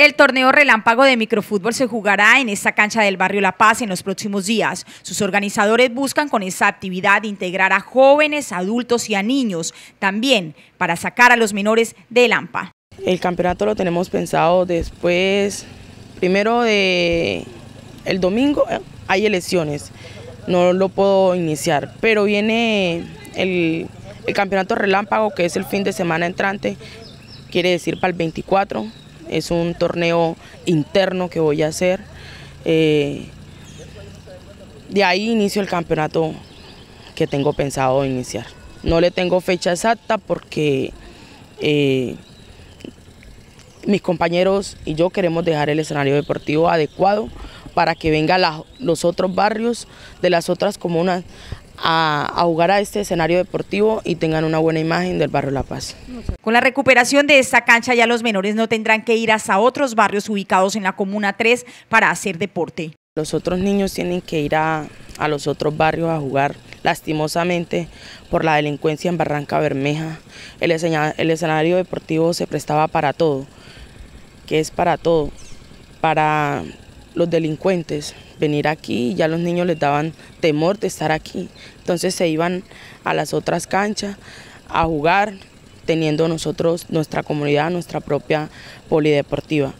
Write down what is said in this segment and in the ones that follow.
El torneo relámpago de microfútbol se jugará en esta cancha del barrio La Paz en los próximos días. Sus organizadores buscan con esta actividad integrar a jóvenes, adultos y a niños, también para sacar a los menores de Lampa. El campeonato lo tenemos pensado después, primero de el domingo eh, hay elecciones, no lo puedo iniciar, pero viene el campeonato relámpago que es el fin de semana entrante, quiere decir para el 24, es un torneo interno que voy a hacer. Eh, de ahí inicio el campeonato que tengo pensado iniciar. No le tengo fecha exacta porque eh, mis compañeros y yo queremos dejar el escenario deportivo adecuado para que vengan los otros barrios de las otras comunas a, jugar a este escenario deportivo y tengan una buena imagen del barrio La Paz. Con la recuperación de esta cancha ya los menores no tendrán que ir hasta otros barrios ubicados en la Comuna 3 para hacer deporte. Los otros niños tienen que ir a, los otros barrios a jugar lastimosamente por la delincuencia en Barranca Bermeja. El, el escenario deportivo se prestaba para todo, que es para todo, para los delincuentes venir aquí, ya los niños les daban temor de estar aquí. Entonces se iban a las otras canchas a jugar, teniendo nosotros nuestra comunidad, nuestra propia polideportiva.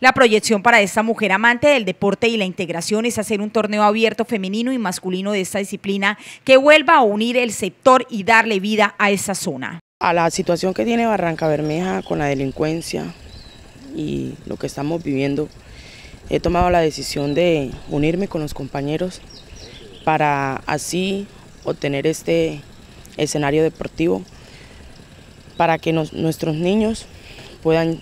La proyección para esta mujer amante del deporte y la integración es hacer un torneo abierto femenino y masculino de esta disciplina que vuelva a unir el sector y darle vida a esa zona. A la situación que tiene Barranca Bermeja con la delincuencia y lo que estamos viviendo he tomado la decisión de unirme con los compañeros para así obtener este escenario deportivo para que nuestros niños puedan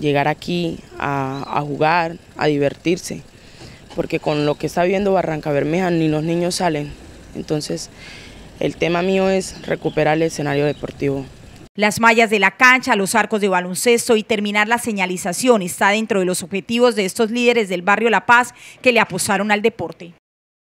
llegar aquí a, a, jugar, a divertirse, porque con lo que está viendo Barranca Bermeja ni los niños salen. Entonces, el tema mío es recuperar el escenario deportivo. Las mallas de la cancha, los arcos de baloncesto y terminar la señalización está dentro de los objetivos de estos líderes del barrio La Paz que le apostaron al deporte.